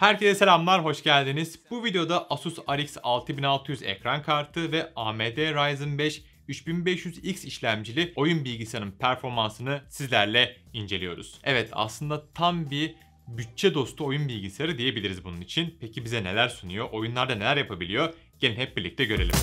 Herkese selamlar, hoş geldiniz. Bu videoda Asus RX 6600 ekran kartı ve AMD Ryzen 5 3500X işlemcili oyun bilgisayarının performansını sizlerle inceliyoruz. Evet aslında tam bir bütçe dostu oyun bilgisayarı diyebiliriz bunun için. Peki bize neler sunuyor, oyunlarda neler yapabiliyor? Gelin hep birlikte görelim.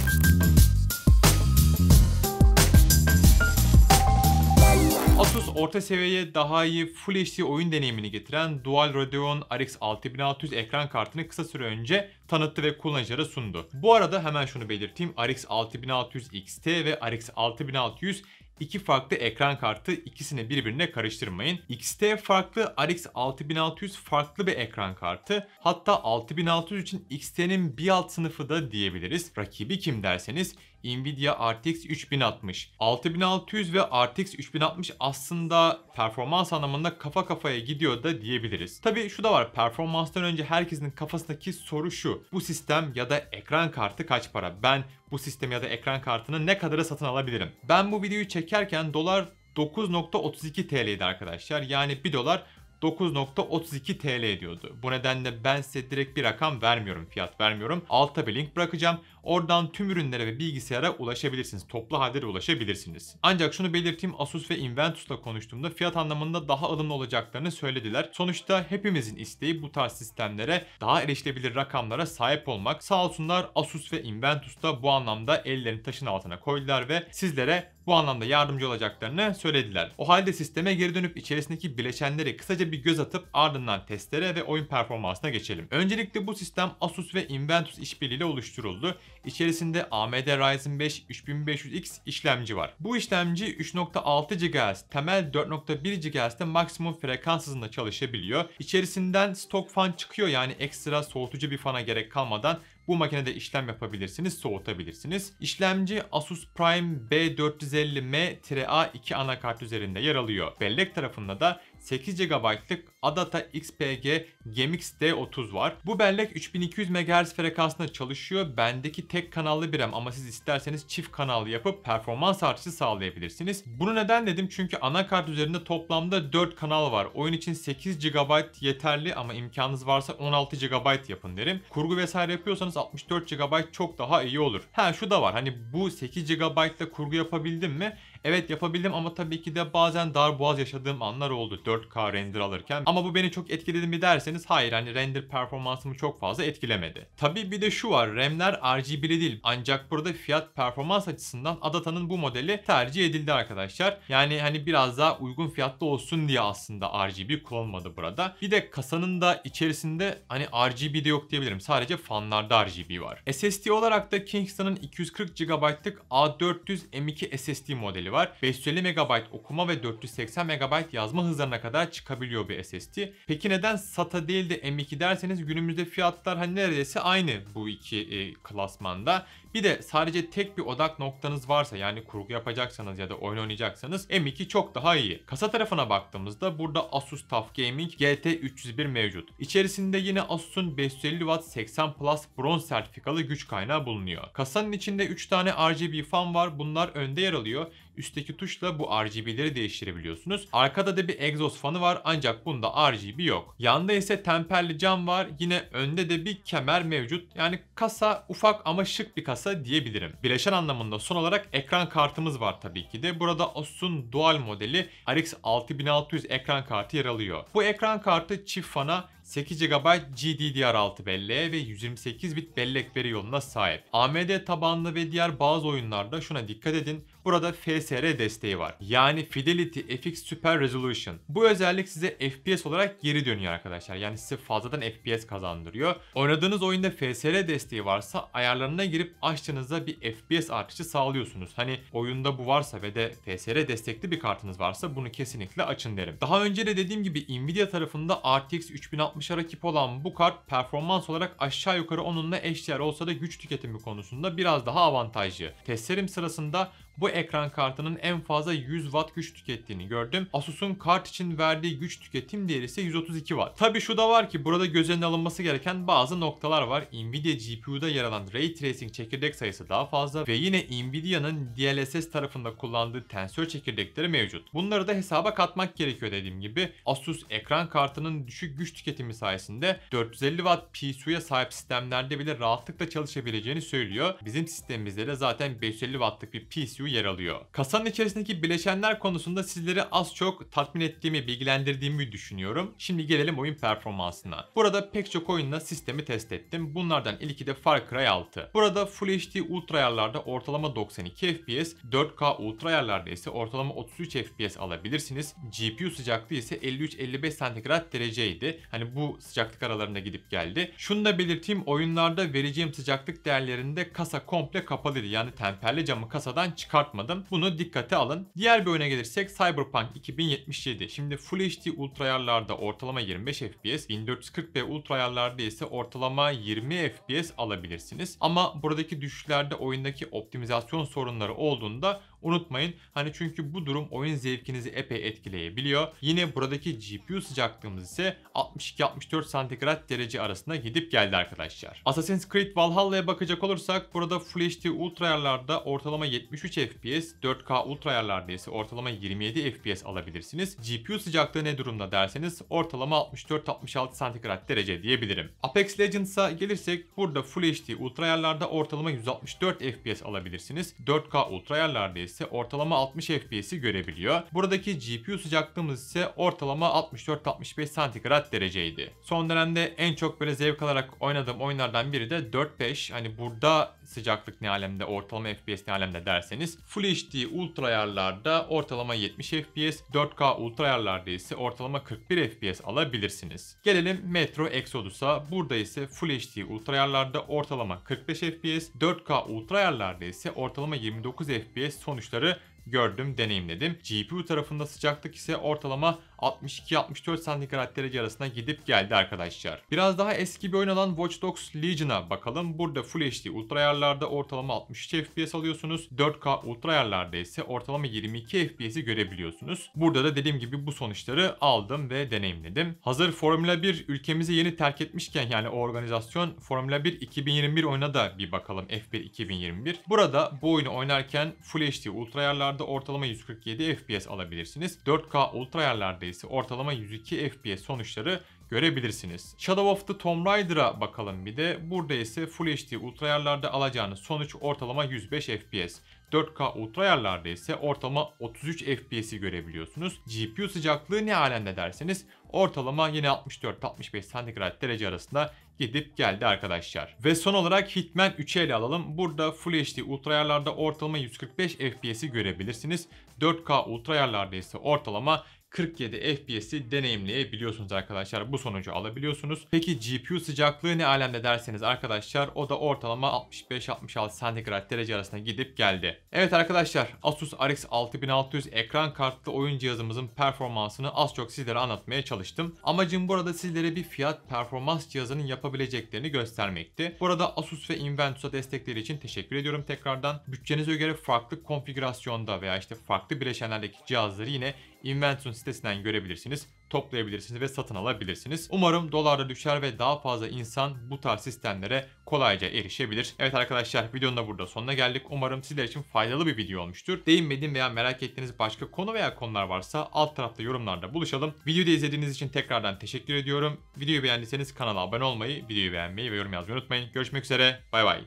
Asus orta seviyeye daha iyi Full HD oyun deneyimini getiren Dual Radeon RX 6600 ekran kartını kısa süre önce tanıttı ve kullanıcılara sundu. Bu arada hemen şunu belirteyim. RX 6600 XT ve RX 6600 iki farklı ekran kartı ikisini birbirine karıştırmayın. XT farklı, RX 6600 farklı bir ekran kartı. Hatta 6600 için XT'nin bir alt sınıfı da diyebiliriz. Rakibi kim derseniz Nvidia RTX 3060. 6600 ve RTX 3060 aslında performans anlamında kafa kafaya gidiyor da diyebiliriz. Tabi şu da var performanstan önce herkesin kafasındaki soru şu. Bu sistem ya da ekran kartı kaç para? Ben bu sistemi ya da ekran kartını ne kadara satın alabilirim? Ben bu videoyu çekerken dolar 9.32 TL'ydi arkadaşlar. Yani 1 dolar 9.32 TL ediyordu. Bu nedenle ben size direkt bir rakam vermiyorum, fiyat vermiyorum. Alta bir link bırakacağım. Oradan tüm ürünlere ve bilgisayara ulaşabilirsiniz. Toplu halde de ulaşabilirsiniz. Ancak şunu belirteyim Asus ve Inventus'la konuştuğumda fiyat anlamında daha alımlı olacaklarını söylediler. Sonuçta hepimizin isteği bu tarz sistemlere daha erişilebilir rakamlara sahip olmak. Sağ olsunlar Asus ve Inventus da bu anlamda ellerini taşın altına koydular ve sizlere bu anlamda yardımcı olacaklarını söylediler. O halde sisteme geri dönüp içerisindeki bileşenleri kısaca bir göz atıp ardından testlere ve oyun performansına geçelim. Öncelikle bu sistem Asus ve Inventus işbirliğiyle oluşturuldu. İçerisinde AMD Ryzen 5 3500X işlemci var. Bu işlemci 3.6 GHz, temel 4.1 GHz'de maksimum frekans hızında çalışabiliyor. İçerisinden stok fan çıkıyor yani ekstra soğutucu bir fana gerek kalmadan bu makinede işlem yapabilirsiniz, soğutabilirsiniz. İşlemci Asus Prime B450M-A2 anakart üzerinde yer alıyor. Bellek tarafında da 8 GB'lık Adata XPG Gemix D30 var. Bu bellek 3200 MHz frekansında çalışıyor. Bendeki tek kanallı bir RAM ama siz isterseniz çift kanallı yapıp performans artışı sağlayabilirsiniz. Bunu neden dedim? Çünkü anakart üzerinde toplamda 4 kanal var. Oyun için 8 GB yeterli ama imkanınız varsa 16 GB yapın derim. Kurgu vesaire yapıyorsanız 64 GB çok daha iyi olur. Ha şu da var hani bu 8 GB ile kurgu yapabildim mi? Evet yapabildim ama tabii ki de bazen dar boğaz yaşadığım anlar oldu 4K render alırken. Ama bu beni çok etkiledi mi derseniz hayır hani render performansımı çok fazla etkilemedi. Tabii bir de şu var RAM'ler RGB'li değil ancak burada fiyat performans açısından Adata'nın bu modeli tercih edildi arkadaşlar. Yani hani biraz daha uygun fiyatlı olsun diye aslında RGB kullanmadı burada. Bir de kasanın da içerisinde hani RGB de yok diyebilirim. Sadece fanlarda RGB var. SSD olarak da Kingston'ın 240 GB'lık A400 M2 SSD modeli var. 550 MB okuma ve 480 MB yazma hızlarına kadar çıkabiliyor bir SSD. Peki neden SATA değil de M2 derseniz günümüzde fiyatlar hani neredeyse aynı bu iki e, klasmanda. Bir de sadece tek bir odak noktanız varsa yani kurgu yapacaksanız ya da oyun oynayacaksanız M2 çok daha iyi. Kasa tarafına baktığımızda burada Asus TUF Gaming GT301 mevcut. İçerisinde yine Asus'un 550 Watt 80 Plus bronz sertifikalı güç kaynağı bulunuyor. Kasanın içinde 3 tane RGB fan var. Bunlar önde yer alıyor. Üstteki tuşla bu RGB'leri değiştirebiliyorsunuz. Arkada da bir egzoz fanı var ancak bunda RGB yok. Yanda ise temperli cam var. Yine önde de bir kemer mevcut. Yani kasa ufak ama şık bir kasa diyebilirim. Bileşen anlamında son olarak ekran kartımız var tabii ki de. Burada Asus'un dual modeli RX 6600 ekran kartı yer alıyor. Bu ekran kartı çift fana 8 GB GDDR6 belleğe ve 128 bit bellek veri yoluna sahip. AMD tabanlı ve diğer bazı oyunlarda şuna dikkat edin. Burada FSR desteği var. Yani Fidelity FX Super Resolution. Bu özellik size FPS olarak geri dönüyor arkadaşlar. Yani size fazladan FPS kazandırıyor. Oynadığınız oyunda FSR desteği varsa ayarlarına girip açtığınızda bir FPS artışı sağlıyorsunuz. Hani oyunda bu varsa ve de FSR destekli bir kartınız varsa bunu kesinlikle açın derim. Daha önce de dediğim gibi Nvidia tarafında RTX 3060 60'a rakip olan bu kart performans olarak aşağı yukarı onunla eşdeğer olsa da güç tüketimi konusunda biraz daha avantajlı. Testlerim sırasında bu ekran kartının en fazla 100 watt güç tükettiğini gördüm. Asus'un kart için verdiği güç tüketim değeri ise 132 watt. Tabi şu da var ki burada göz önüne alınması gereken bazı noktalar var. Nvidia GPU'da yer alan Ray Tracing çekirdek sayısı daha fazla ve yine Nvidia'nın DLSS tarafında kullandığı tensör çekirdekleri mevcut. Bunları da hesaba katmak gerekiyor dediğim gibi. Asus ekran kartının düşük güç tüketimi sayesinde 450 watt PSU'ya sahip sistemlerde bile rahatlıkla çalışabileceğini söylüyor. Bizim sistemimizde de zaten 550 wattlık bir PSU bölümü yer alıyor. Kasanın içerisindeki bileşenler konusunda sizleri az çok tatmin ettiğimi, bilgilendirdiğimi düşünüyorum. Şimdi gelelim oyun performansına. Burada pek çok oyunla sistemi test ettim. Bunlardan ilki de Far Cry 6. Burada Full HD Ultra ayarlarda ortalama 92 FPS, 4K Ultra ayarlarda ise ortalama 33 FPS alabilirsiniz. GPU sıcaklığı ise 53-55 santigrat dereceydi. Hani bu sıcaklık aralarında gidip geldi. Şunu da belirteyim oyunlarda vereceğim sıcaklık değerlerinde kasa komple kapalıydı. Yani temperli camı kasadan çıkar çıkartmadım. Bunu dikkate alın. Diğer bir oyuna gelirsek Cyberpunk 2077. Şimdi Full HD ultra ayarlarda ortalama 25 FPS, 1440p ultra ayarlarda ise ortalama 20 FPS alabilirsiniz. Ama buradaki düşüşlerde oyundaki optimizasyon sorunları olduğunda unutmayın. Hani çünkü bu durum oyun zevkinizi epey etkileyebiliyor. Yine buradaki GPU sıcaklığımız ise 62-64 santigrat derece arasında gidip geldi arkadaşlar. Assassin's Creed Valhalla'ya bakacak olursak burada Full HD Ultra ayarlarda ortalama 73 FPS, 4K Ultra ayarlarda ise ortalama 27 FPS alabilirsiniz. GPU sıcaklığı ne durumda derseniz ortalama 64-66 santigrat derece diyebilirim. Apex Legends'a gelirsek burada Full HD Ultra ayarlarda ortalama 164 FPS alabilirsiniz. 4K Ultra ayarlarda ise ortalama 60 FPS'i görebiliyor. Buradaki GPU sıcaklığımız ise ortalama 64-65 santigrat dereceydi. Son dönemde en çok böyle zevk alarak oynadığım oyunlardan biri de 4-5. Hani burada sıcaklık ne alemde, ortalama FPS ne alemde derseniz Full HD ultra ayarlarda ortalama 70 FPS, 4K ultra ayarlarda ise ortalama 41 FPS alabilirsiniz. Gelelim Metro Exodus'a. Burada ise Full HD ultra ayarlarda ortalama 45 FPS, 4K ultra ayarlarda ise ortalama 29 FPS sonuçları gördüm, deneyimledim. GPU tarafında sıcaklık ise ortalama 62-64 santigrat derece arasına gidip geldi arkadaşlar. Biraz daha eski bir oyun olan Watch Dogs Legion'a bakalım. Burada Full HD ultra ayarlarda ortalama 63 FPS alıyorsunuz. 4K ultra ayarlarda ise ortalama 22 FPS'i görebiliyorsunuz. Burada da dediğim gibi bu sonuçları aldım ve deneyimledim. Hazır Formula 1 ülkemizi yeni terk etmişken yani o organizasyon Formula 1 2021 oyuna da bir bakalım F1 2021. Burada bu oyunu oynarken Full HD ultra ayarlarda ayarlarda ortalama 147 FPS alabilirsiniz. 4K ultra ayarlarda ise ortalama 102 FPS sonuçları görebilirsiniz. Shadow of the Tomb Raider'a bakalım bir de. Burada ise Full HD ultra ayarlarda alacağınız sonuç ortalama 105 FPS. 4K ultra ayarlarda ise ortalama 33 FPS'i görebiliyorsunuz. GPU sıcaklığı ne alemde derseniz ortalama yine 64-65 santigrat derece arasında gidip geldi arkadaşlar. Ve son olarak Hitman 3'ü ele alalım. Burada Full HD ultra ayarlarda ortalama 145 FPS'i görebilirsiniz. 4K ultra ayarlarda ise ortalama 47 FPS'i deneyimleyebiliyorsunuz arkadaşlar. Bu sonucu alabiliyorsunuz. Peki GPU sıcaklığı ne alemde derseniz arkadaşlar o da ortalama 65-66 santigrat derece arasında gidip geldi. Evet arkadaşlar Asus RX 6600 ekran kartlı oyun cihazımızın performansını az çok sizlere anlatmaya çalıştım. Amacım burada sizlere bir fiyat performans cihazının yapabileceklerini göstermekti. Burada Asus ve Inventus'a destekleri için teşekkür ediyorum tekrardan. Bütçenize göre farklı konfigürasyonda veya işte farklı bileşenlerdeki cihazları yine Invention sitesinden görebilirsiniz, toplayabilirsiniz ve satın alabilirsiniz. Umarım dolarda düşer ve daha fazla insan bu tarz sistemlere kolayca erişebilir. Evet arkadaşlar videonun da burada sonuna geldik. Umarım sizler için faydalı bir video olmuştur. Değinmediğim veya merak ettiğiniz başka konu veya konular varsa alt tarafta yorumlarda buluşalım. Videoyu izlediğiniz için tekrardan teşekkür ediyorum. Videoyu beğendiyseniz kanala abone olmayı, videoyu beğenmeyi ve yorum yazmayı unutmayın. Görüşmek üzere, bay bay.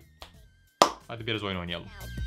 Hadi biraz oyun oynayalım.